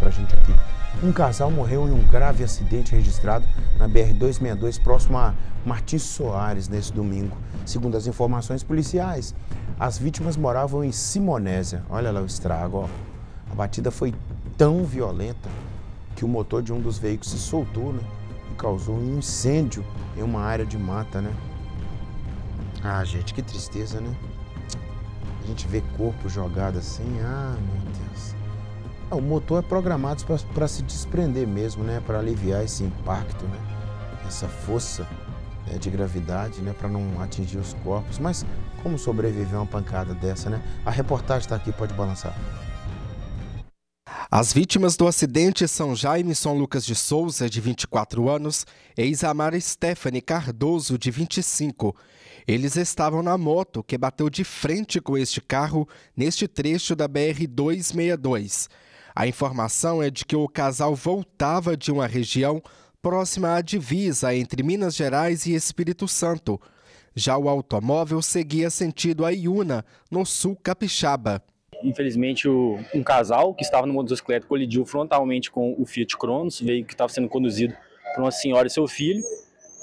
para gente aqui. Um casal morreu em um grave acidente registrado na BR-262, próximo a Martins Soares, nesse domingo. Segundo as informações policiais, as vítimas moravam em Simonésia. Olha lá o estrago, ó. A batida foi tão violenta que o motor de um dos veículos se soltou, né? E causou um incêndio em uma área de mata, né? Ah, gente, que tristeza, né? A gente vê corpo jogado assim, ah, meu Deus. Ah, o motor é programado para se desprender mesmo, né? Para aliviar esse impacto, né? Essa força né? de gravidade, né? Para não atingir os corpos. Mas como sobreviver a uma pancada dessa, né? A reportagem está aqui, pode balançar. As vítimas do acidente são Jaime São Lucas de Souza, de 24 anos, e Isamara Stephanie Cardoso, de 25. Eles estavam na moto que bateu de frente com este carro neste trecho da BR-262. A informação é de que o casal voltava de uma região próxima à divisa entre Minas Gerais e Espírito Santo. Já o automóvel seguia sentido a Iuna, no sul capixaba. Infelizmente, um casal que estava numa motocicleta colidiu frontalmente com o Fiat Cronos, veio que estava sendo conduzido por uma senhora e seu filho.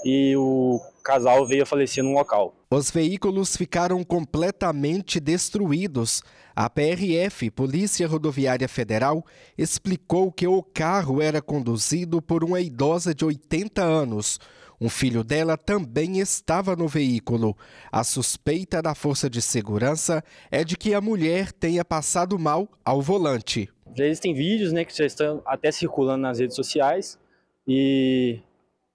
E o casal veio a falecer no local. Os veículos ficaram completamente destruídos. A PRF, Polícia Rodoviária Federal, explicou que o carro era conduzido por uma idosa de 80 anos. Um filho dela também estava no veículo. A suspeita da força de segurança é de que a mulher tenha passado mal ao volante. Já existem vídeos né, que já estão até circulando nas redes sociais e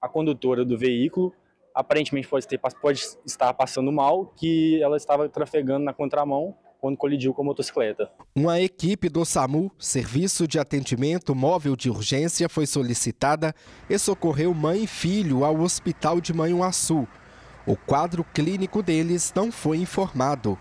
a condutora do veículo aparentemente pode, ter, pode estar passando mal, que ela estava trafegando na contramão quando colidiu com a motocicleta. Uma equipe do SAMU, Serviço de Atendimento Móvel de Urgência, foi solicitada e socorreu mãe e filho ao Hospital de Manhuaçu. O quadro clínico deles não foi informado.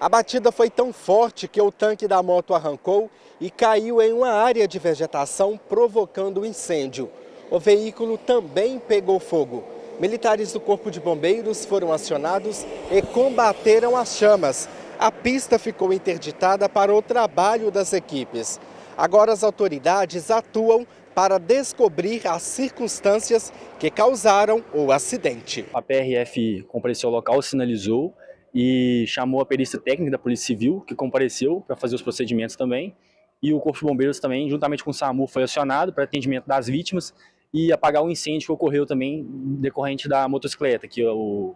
A batida foi tão forte que o tanque da moto arrancou e caiu em uma área de vegetação, provocando o incêndio. O veículo também pegou fogo. Militares do Corpo de Bombeiros foram acionados e combateram as chamas. A pista ficou interditada para o trabalho das equipes. Agora as autoridades atuam para descobrir as circunstâncias que causaram o acidente. A PRF compareceu ao local, sinalizou e chamou a perícia técnica da Polícia Civil, que compareceu para fazer os procedimentos também. E o Corpo de Bombeiros também, juntamente com o SAMU, foi acionado para atendimento das vítimas e apagar o incêndio que ocorreu também decorrente da motocicleta, que o,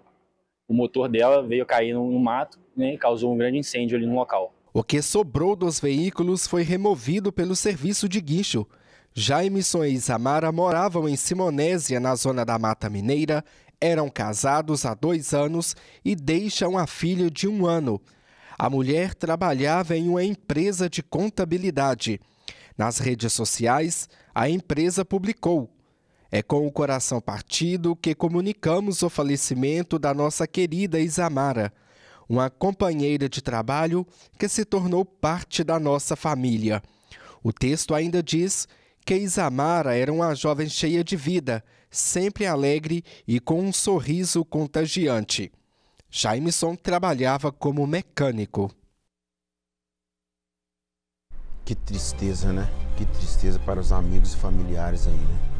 o motor dela veio cair no, no mato né, e causou um grande incêndio ali no local. O que sobrou dos veículos foi removido pelo serviço de guincho. Jaimison e Isamara moravam em Simonésia, na zona da Mata Mineira, eram casados há dois anos e deixam a filha de um ano. A mulher trabalhava em uma empresa de contabilidade. Nas redes sociais, a empresa publicou: é com o coração partido que comunicamos o falecimento da nossa querida Isamara, uma companheira de trabalho que se tornou parte da nossa família. O texto ainda diz que Isamara era uma jovem cheia de vida, sempre alegre e com um sorriso contagiante. Jameson trabalhava como mecânico. Que tristeza, né? Que tristeza para os amigos e familiares aí, né?